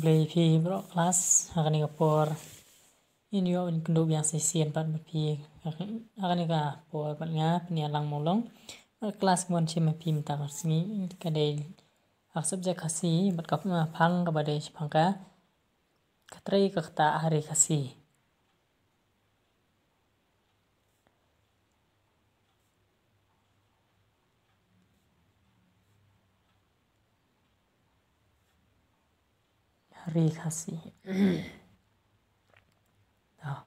Play pi bro kelas akan por ini yo in kendo yang sisian pat pi akan ni ka por pat nga ya. alang mulong kelas mon chim pi minta singi kadai ak subjek kasi bat kap pang kabade pangka ta kakta hari kasi Rekasi. Ja.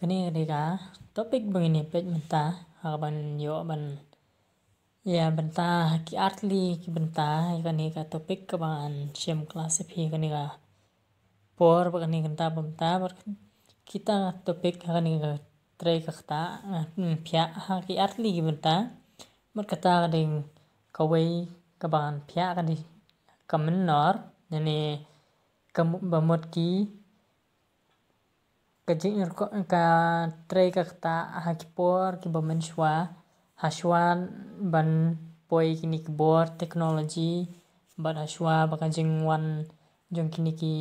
Kini ketika topik begini pet mentah harapan yo ban ya benta ki artli ki benta kini ka topik kebangan siam kelas pi kini ka por kini kenta bentah kita topik kini ka tray kakta pia ki artli ki kata berkata kadang kawai kabakan pia kadi kamenor nani bamotki kajing ka trei kakta hakipor ki bamen shwa hashwan ban poi kini kibor teknologi ban hashwa bakajing wan jong kini ki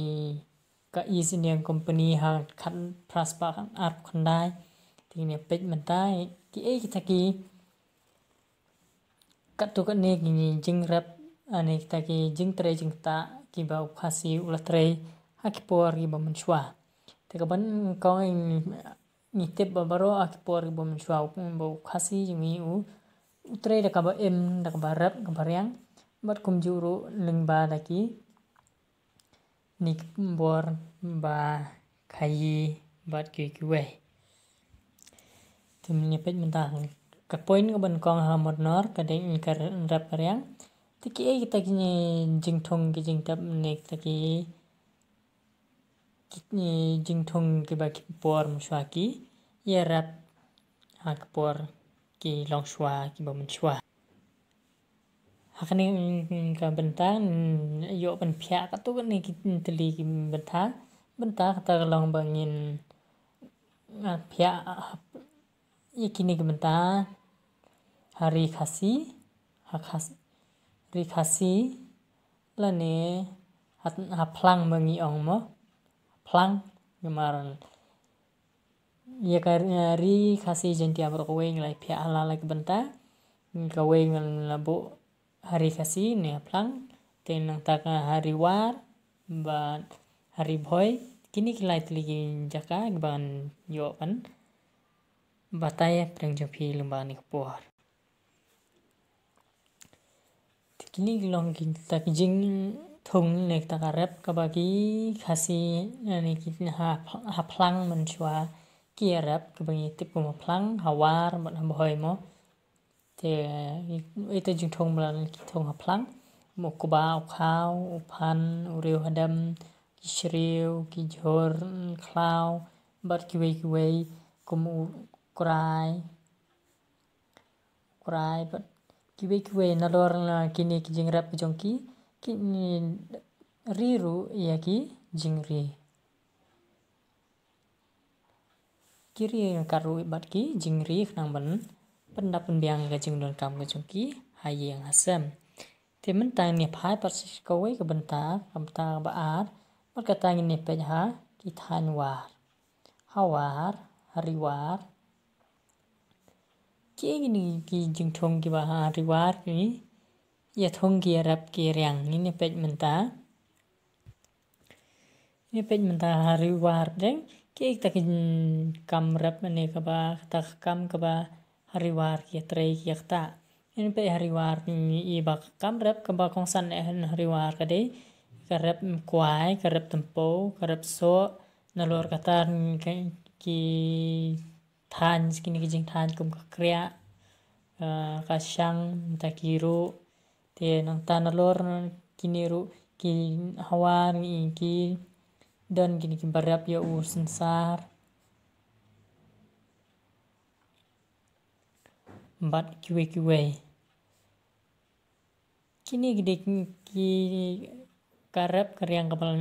ka is indian company ha khan pras pa khan ar khandai tine pek mentai ki e ki taki kat tu kat ne gini jing rap ane ah, kita ki jing tre jing ta ki ba ukhasi ulah tre haki por ki ba menchua te ban kau in ni te ba baro haki por ki ba menchua ba ukhasi jing u utre da ka ba em da ka ba rap ka ba riang bat kum juru leng ba da ki ni bor ba kayi bat ki ki wei tem ni pet mentah Các poin ban kong ha modnor kadang inkar rap yang, Tiki e kita kini tong ki jingtap nek taki tong ki baki por mshwaki ya rap hak por ki long shwa ki bamun shwa. Hakani ka ta yo ban phya ka tu ni ki teli ki ta ka kata long bangin pia ya ki bentang hari kasih, hakas hari kasih, la ne hat ha plang mangi ong mo plang gemaran ya karena khasi jenti abro ko weng lai pia ala lai benta kowe weng la hari kasih ne plang tenang taka hari war ba hari boy kini kilai lagi jaka ban yo kan bataya prang jopi lumba ni กินลองกินตักจิงทุงเล็กตักเร็บกับกี้คาซีนันกินหาหพลังมันชัวกี่ร็บกับกี้ติปุ่มพลังหาวาร์มันทำบ่อยมั้งเจอไอ้ตัวจิงทุงมันกินทุงหาพลังหมกบ้าข้าวอุพันอุเรียวหดมกิชเรียวกิจฮอร์คลาวบัดกิเวกิเวกุมุกรายกรายบัด kiwe kiwe nalor na kini ki rap ki jongki kini riru ya ki ri kiri karu bat ki ri nang ben pendapun biang ka jing don kam ka jongki hayi yang asem te tang ni phai persis kowe ke bentar kamta baar tang ni ha ki thanwar hawar hariwar gini jeng thong ki bah hari war ni ya thong ki ya rap ki riang ini pet menta ini pet menta hari war deng ki ta takin kam rap mane ka ba tak kam ka ba hari war ki ya tre ki ya ta ini pet hari war ni i ba kam rap ka ba kong san eh hari war ka de ka rap kuai ka rap tempo ka rap so nalor katar ki than kini kijing tan kum kakria eh, kasyang minta kiru te nang kini kiniru kin hawar ki dan kini kibarap ya u sensar bat kiwe kiwe kini gede ki karep karyang kapal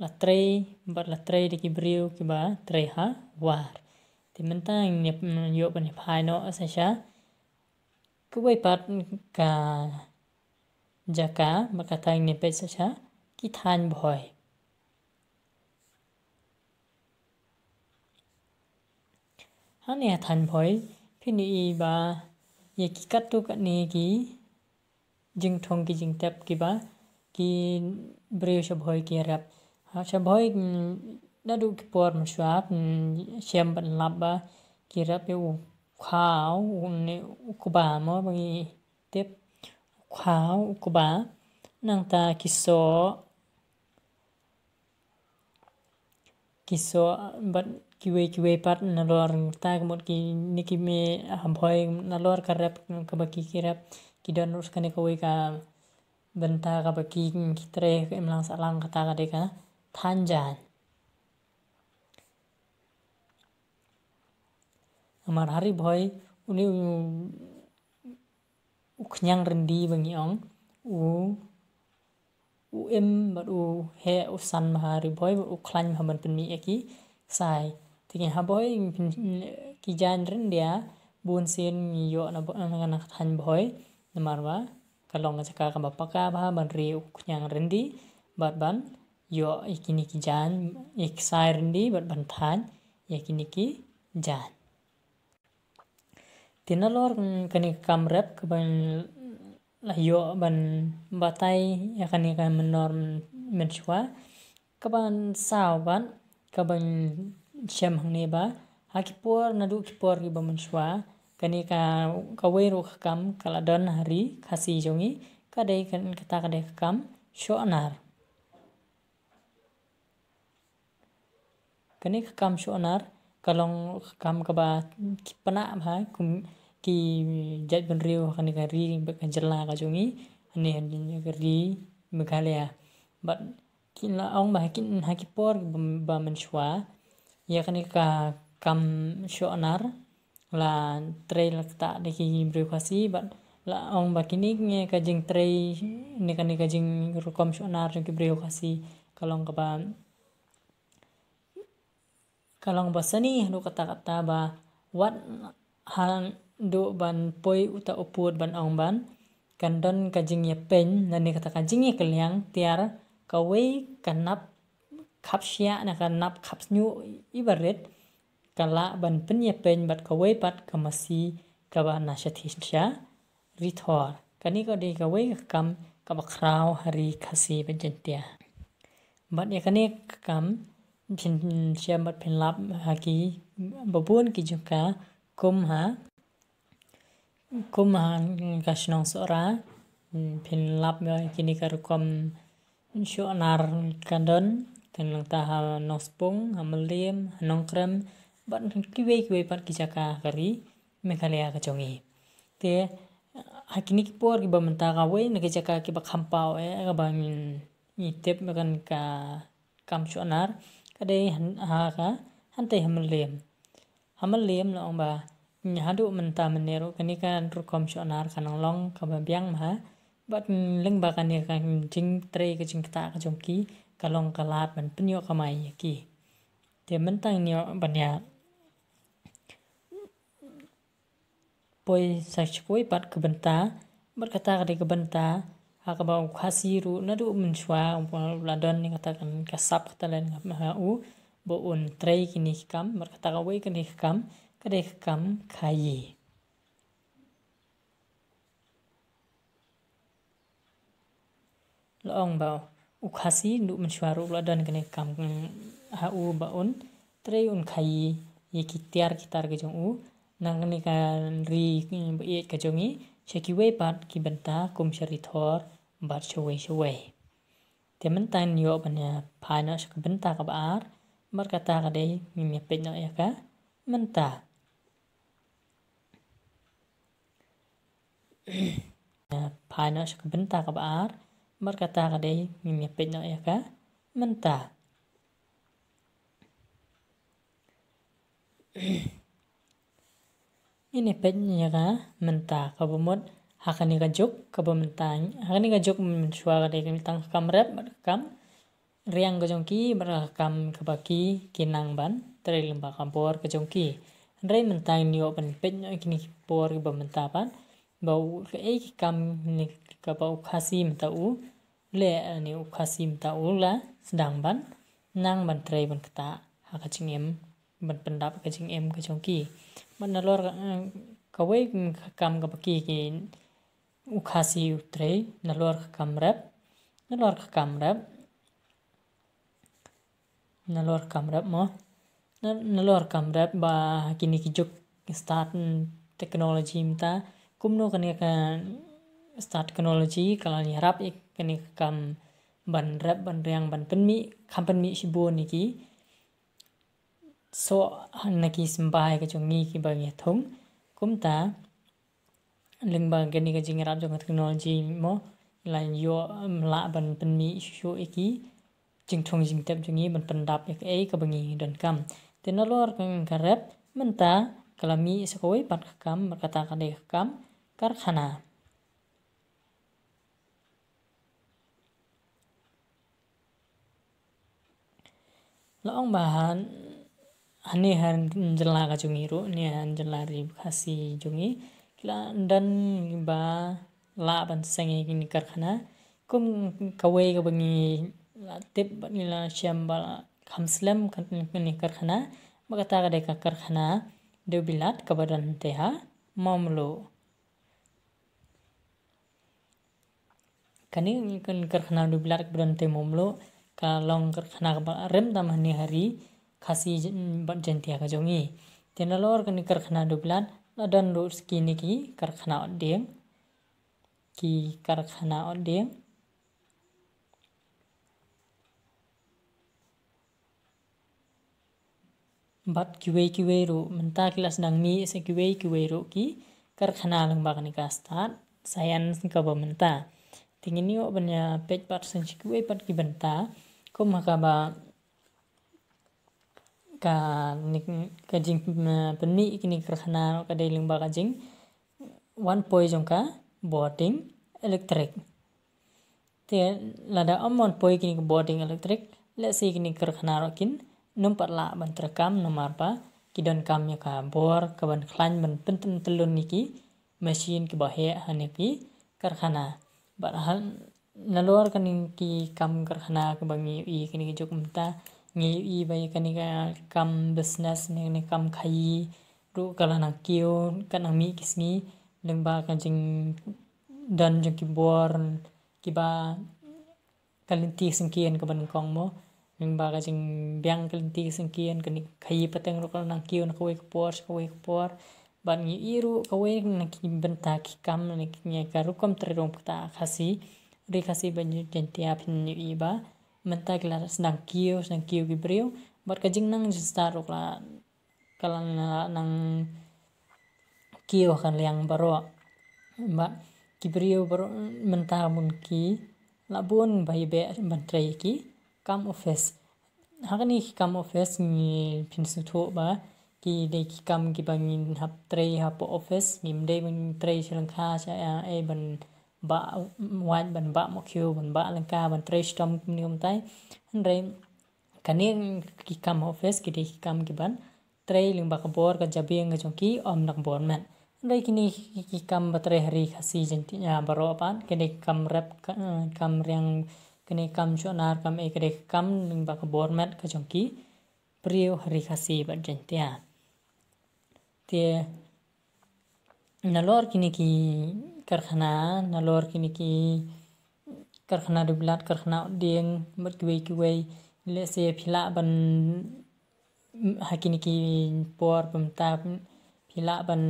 latrei bat latrei deki kibriu kiba treha war timantang nep yo pa nep hai no sa sha kuwai pat ka jaka makatang nep sa sha ki than bhoi hane than bhoi phini i ba ye ki kat tu ka ne ki jing thong ki jing tap ki ba ki breu sha bhoi ki rap ha sha bhoi dadu ki por mi shwab shem ban laba ki rap u khaw ne kuba mo bangi tep khaw kuba nang ta ki so ki so ban ki we ki we pat na lor ta ki mot ki ni ki me ham hoi na lor ka rap ka ba ki ki rap ki don rus ka ne ka we ka ka ba ki ki tre lang sa salang ka ta ka de ka tanjan amar hari boy uni uknyang rendi bangi ong u u em bat u he u san mahari boy u klan haman pen mi eki sai tikin ha boy ki jan ya bun sin mi yo na na han kalong ngacaka kamba paka bah ban ri uknyang rendi bat ban yo ki jan ik sai rendi bat ban than ki jan tina lor kani kam rep kaban yo ban batai ya kani kan menor menchwa kaban sao ban kaban shem hangne neba hakipor nadu kipor ki ba menchwa kani ka kawero kam kala don hari kasi jongi kadai kan kata kadai kam shonar kani kam shonar kalong kam kaba kipana ha kum ki jat bun riu kan gari kanjela ka jungi ani hani gari megalea but kin la ong ba kin hakipor ba menshwa ya kani ka kam nar la trail ta de ki riu si but la ong ba kini nge ka jing trail ni kan ka jing rukom shonar ki riu si kalong kaba kalang basani do kata-kata ba wat han do ban poi uta uput ban ang ban kandon kajing ye pen nani kata kajing ye keliang tiar kawei kanap kapsia na kanap kapsnyu ibaret kala ban pen ye pen bat kawei pat kamasi kaba nasyatisya rithor kani ko de kawei kam kaba kraw hari kasi jentia ban ya kani kam phin siam bat phin haki ha ki kumha kumha juka kum sora phin kini karukom kom nar kandon dan lang ta nong nospung ha melim nong krem bat kiwe kiwe pat ki jaka kari mekalia kacongi te hakini ki por ki bamenta ka we na jaka ki e mekan ka kam shonar kadai haka hantai hamaliyam hamaliyam la ba nyahadu menta meneru kanikan rukom shonar kanang long biang ma bat leng bakan ya kan jing tre ke jing kita ke jongki kalong kalat ban penyo kamai yaki dia mentang nyo banyak poi sakchpoi pat kebenta berkata kadi kebenta Aka akaba khasiru nadu menchwa umpal ladon ni katakan kasap katalan ngap u bo un tray kini kam berkata wei kini kam kade kam kai loong bau ukhasi ndu menchwa ru ladon kini kam hau ba un tray un kai ye kitiar kitar jong u nang ni kan ri ye kejongi Ceki wepat kibenta kum syaritor bar shaway shaway tiamantan yo bana pana shaka benta ka baar bar kata ka dei mi pek na ya ka menta Pana shaka benta ka baar bar kata ka dei mi pek na ya ka menta ini petnya ya ka menta kabumut hakani ke kabamantany akan gajok suara dari mitang hakam rep berkam riang gajongki berhakam kebaki kinang ban dari lembah kampor gajongki rei mentang niok penpet kini por kabamentapan bau kei kam ni kabau kasim tau le eh, ni ukasim tau la sedang ban nang ban trai ban kata em ban pendap kacingem gajongki ban nalor eh, kawai kam baki kini u kasih nalar na luar nalar na luar nalar na luar kamrab mo na luar kamrab ba kini kijuk start teknologi mta kumno kani kan start teknologi kalau ni harap ik kani kam ban rap ban yang ban penmi kam penmi shibu niki so sembah sembahi kacungi ki bangi thong ta lembaga ni ka jing rap jong teknologi, mo lan yo mla ban ban mi shu iki e jing thong jing tep jong i ban pen dap ek ei ka bangi dan kam tenalor kang karep menta kalami e sekoi pan kam berkata de kam karkhana laong bahan ani han jela ka jungi ru ni han jela ri khasi jungi London ba la ban sengi kini e कारखाना kum kawai ka bangi la tip bani la sham ba khamslam kan ni karkhana magata ga de ka karkhana de bilat kabadan te ha mamlo kani kini karkhana de bilat dan te lo ka long ka ba rem tam ni hari khasi ban jantia ka jongi e. tenalor kan karkhana de bilat डन रोड्स skini ki karkhana odeng ki karkhana odeng bat kiwe kiwe ru menta kelas dang mi se kiwe kiwe ru ki karkhana lang bak ni ka sayan ka ba menta tingini o banya pet par sen kiwe pat ki benta ko maka ka nik ka jing pen kini ikini krakhana ka dailing ba ka jing one poison ka boarding electric te lada amon poi kini boarding electric le si kini krakhana rokin numpat la ban terekam nom pa kidon kam ya ka bor ka ban klan ban penten telun niki mesin ke bahe haneki krakhana na naluar kini ki kam kerhana ke bangi i kini jok menta ngi i bai kani ka kam business ne ne kam khai ru kala na kiu kana mi kismi leng ba kan jing dan jing ki bor ki ba kalinti singkian ka ban kong mo leng ba ka jing biang kalinti sengkian kani khai pateng ru kala na kiu na kawai ka por kawai por ban ngi i ru kawai na ki benta ki kam na ki ka ru kom tre rom ta khasi ri khasi ban jing tiap ni i ba mentai la sedang kio sedang kio gibriu bar kajing nang staruk la kala nang kio kan liang baro ba gibriu baro mentah mun ki labun bai be bantrai ki kam ofes office ni kam ofes ni pinsuto ba ki de ki kam ki bangin hap trei hap ofes ngim de mun trei selang kha cha ai ya, e ban ba wan ban ba mo kyu ban ba lang ka ban tre stom ni um tai han re kani ki kam office ki de ki kam ki ban tre ling ba ka jabi ang jong om nak bor man kini ki kam ba tre hari khasi jen ti baro pan kini kam rep kam riang kam cho kam ek re kam ling ba kabor man ka jong hari khasi ba jen ti nalor नलोर किनकि कारखाना नलोर किनकि कारखाना रे karkhana कारखाना उद्यें मत किwei le lese phila ban ki por pamta phila ban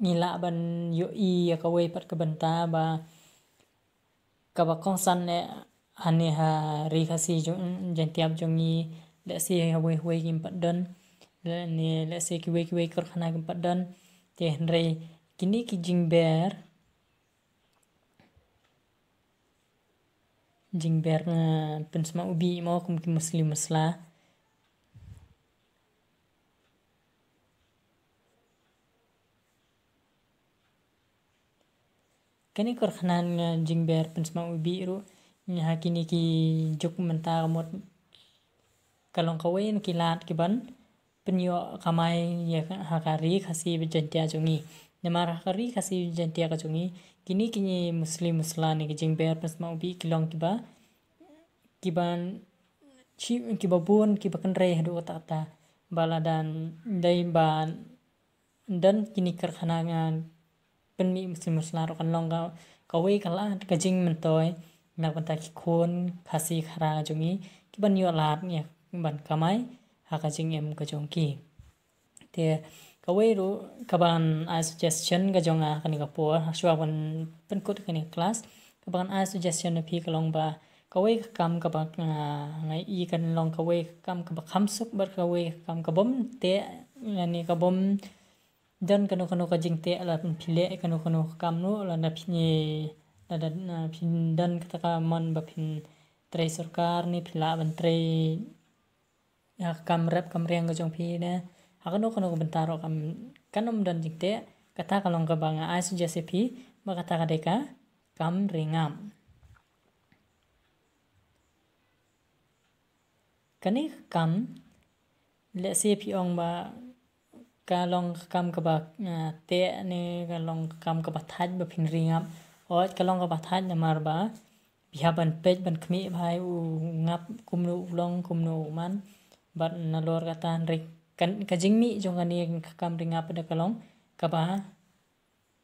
nila ban yo i akawei ya pat kabanta ba kong san ne aneha ha ri si jo jen tiap le i lese hawei hawei kim pat dan ne lese kiwei kiwei कारखाना kim pat dan genre kini jing jingber, jing ber nga sma ubi mo kum ki muslim musla kani kor khanan nga jing pen sma ubi ru nya kini ki jok mentara mot kalong kawain ki ki ban Penyo kamai ya hakari kasih bejantia jungi. Namar hakari kasih bejantia kacungi, Kini kini muslim musla nih kejeng ber mau ubi kilong kiba kiban chi kiba bun kiba kenre hadu kata bala dan dai ban dan kini kerkanangan penmi muslim musla long longga kawai kalah kijing mentoy nak bentak kun kasih kara jungi kiban yolat nih ban kamai jing em kajong ki te kawai ru kaban a suggestion kajong a kani kapor shwa wan pen kut kani class kaban a suggestion ka kalong ba kawai kam kaba ngai i kan long kawai kam kaba khamsuk bar kawai kam ka bom te ka bom dan kanu kanu kajing te ala ka kanu kanu kam no la na phini la na pin dan kataka man ba pin trai sarkar ni pila ban trai Ya, kam rep kam riang gajong pi ne no kono bentaro kam kanom dan jikte kata kalong ka banga asu jase pi makata kadeka kam ringam kani kam le se pi ong ba kalong kam ke ba e, te ne kalong kam ke ba thaj ba pin ringam o kalong ke ba thaj na mar ba bihaban pej ban kmi bhai u ngap kumnu ulong kumnu man bat na lor kata kan kajing mi jongan ni kakam ringa pada kalong kaba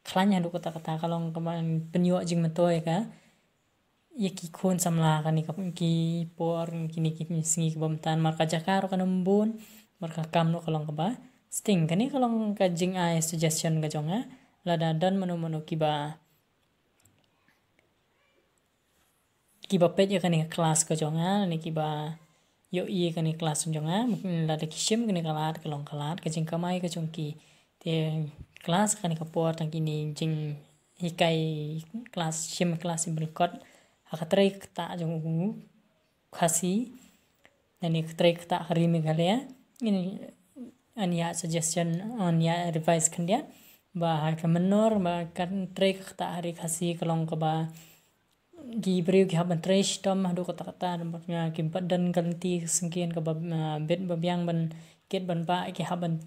khalanya du kata kata kalong kaman penyu jing metoy ka ya ki samla kan ni ki por kini ki singi mar marka jakar kan embun marka kam no kalong kaba sting kan ni kalong kajing ai suggestion ka a lada dan menu menu kiba kiba pet ya kan ni kelas ka a ni kiba yo iye kani kelas jonga ah. mungkin lada kishim kani kalat kelong kalat kajing kamai kajong ki te kelas kani kapor tang kini jing hikai kelas shim kelas berikut hakatrai kta jong ungu khasi dan ikatrai kta hari ah. ya ini ania ya suggestion ania revise kandia ba menor ba kan trai kta hari khasi kelong kaba Gibriu ki haban trash tom hadu kata kata dan baknya ki badan ganti sengkian ke bed babiang ban ket ban pa ki haban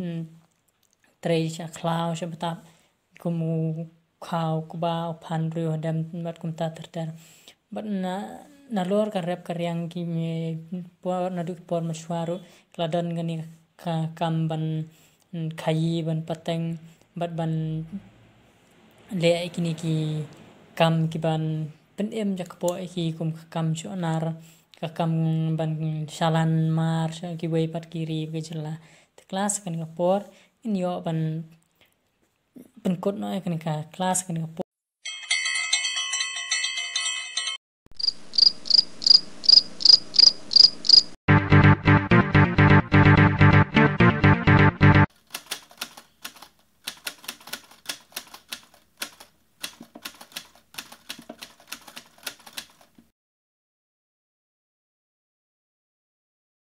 trash klau sebetap kumu kau kuba pan riu dan bat kum ta terdar bat na na lor ka rep karyang ki me por na duk por mashwaru kladon gani ka kam ban kayi ban pateng bat ban le kini ki kam ki ban pen em jak po ki kum kam cho nar ka kam ban shalan mar sha ki wei pat kiri ke jela te class kan ka por in yo ban pen kot no ek ni ka class kan ka